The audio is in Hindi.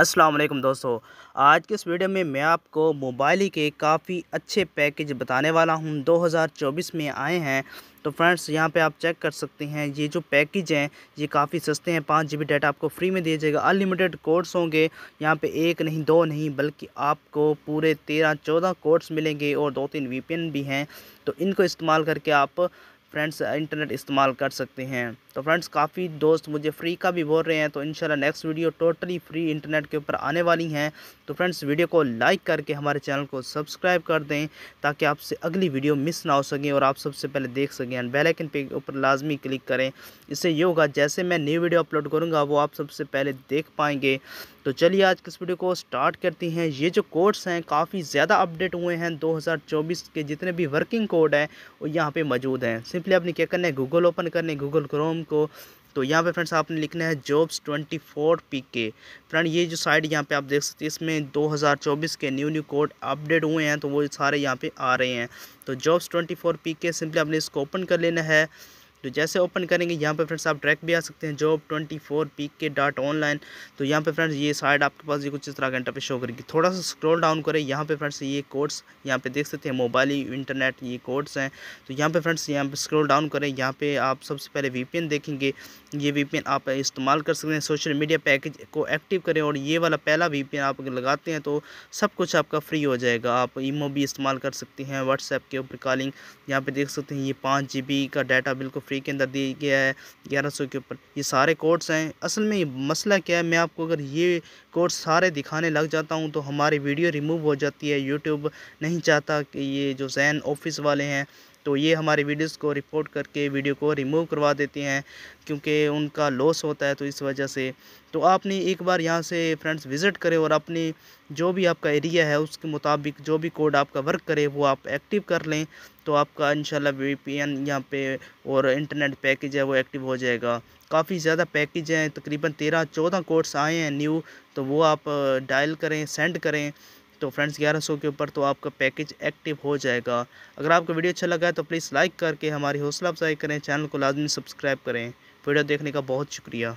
अस्सलाम वालेकुम दोस्तों आज के इस वीडियो में मैं आपको मोबाइल के काफ़ी अच्छे पैकेज बताने वाला हूं 2024 में आए हैं तो फ्रेंड्स यहां पे आप चेक कर सकते हैं ये जो पैकेज हैं ये काफ़ी सस्ते हैं पाँच जी बी डाटा आपको फ्री में दिया जाएगा अनलिमिटेड कोर्स होंगे यहां पे एक नहीं दो नहीं बल्कि आपको पूरे तेरह चौदह कोर्स मिलेंगे और दो तीन वी भी हैं तो इनको इस्तेमाल करके आप फ्रेंड्स इंटरनेट इस्तेमाल कर सकते हैं तो फ्रेंड्स काफ़ी दोस्त मुझे फ्री का भी बोल रहे हैं तो इंशाल्लाह next video totally free internet के ऊपर आने वाली हैं तो फ्रेंड्स वीडियो को लाइक करके हमारे चैनल को सब्सक्राइब कर दें ताकि आपसे अगली वीडियो मिस ना हो सकें और आप सबसे पहले देख सकें एंड बेलाइकन पे ऊपर लाजमी क्लिक करें इससे ये होगा जैसे मैं न्यू वीडियो अपलोड करूँगा वो आप सबसे पहले देख पाएंगे तो चलिए आज किस वीडियो को स्टार्ट करती हैं ये जो कोड्स हैं काफ़ी ज़्यादा अपडेट हुए हैं 2024 के जितने भी वर्किंग कोड हैं वो यहाँ पे मौजूद हैं सिंपली आपने क्या करना है गूगल ओपन करने गूगल क्रोम को तो यहाँ पे फ्रेंड्स आपने लिखना है जॉब्स 24 के फ्रेंड ये जो साइड यहाँ पे आप देख सकते हैं इसमें 2024 के न्यू न्यू कोड अपडेट हुए हैं तो वो सारे यहाँ पे आ रहे हैं तो जॉब्स 24 के सिंपली आपने इसको ओपन कर लेना है तो जैसे ओपन करेंगे यहाँ पे फ्रेंड्स आप ट्रैक भी आ सकते हैं job twenty four P K dot online तो यहाँ पे फ्रेंड्स ये साइड आपके पास ये कुछ इस तरह घंटा पे शो करेगी थोड़ा सा स्क्रॉल डाउन करें यहाँ पे फ्रेंड्स ये कोड्स यहाँ पे देख सकते हैं मोबाइल इंटरनेट ये कोड्स हैं तो यहाँ पे फ्रेंड्स यहाँ पे स्क्रोल डाउन करें यहाँ पे आप सबसे पहले वी देखेंगे ये वी आप इस्तेमाल कर सकते हैं सोशल मीडिया पैकेज को एक्टिव करें और ये वाला पहला वी आप लगाते हैं तो सब कुछ आपका फ्री हो जाएगा आप ईमो भी इस्तेमाल कर सकते हैं व्हाट्सएप के ऊपर कॉलिंग यहाँ पर देख सकते हैं ये पाँच का डाटा बिल्कुल फ्री के अंदर दिए गया है ग्यारह सौ के ऊपर ये सारे कोर्ट्स हैं असल में ये मसला क्या है मैं आपको अगर ये कोर्स सारे दिखाने लग जाता हूँ तो हमारी वीडियो रिमूव हो जाती है यूट्यूब नहीं चाहता कि ये जो जैन ऑफिस वाले हैं तो ये हमारे वीडियोस को रिपोर्ट करके वीडियो को रिमूव करवा देती हैं क्योंकि उनका लॉस होता है तो इस वजह से तो आपने एक बार यहाँ से फ्रेंड्स विज़िट करें और अपनी जो भी आपका एरिया है उसके मुताबिक जो भी कोड आपका वर्क करे वो आप एक्टिव कर लें तो आपका इंशाल्लाह वीपीएन यहाँ पे और इंटरनेट पैकेज है वो एक्टिव हो जाएगा काफ़ी ज़्यादा पैकेज हैं तकरीबन तेरह चौदह कोड्स आए हैं न्यू तो वो आप डायल करें सेंड करें तो फ्रेंड्स ग्यारह सौ के ऊपर तो आपका पैकेज एक्टिव हो जाएगा अगर आपको वीडियो अच्छा लगा है तो प्लीज़ लाइक करके हमारी हौसला अफजाई करें चैनल को लाजमी सब्सक्राइब करें वीडियो देखने का बहुत शुक्रिया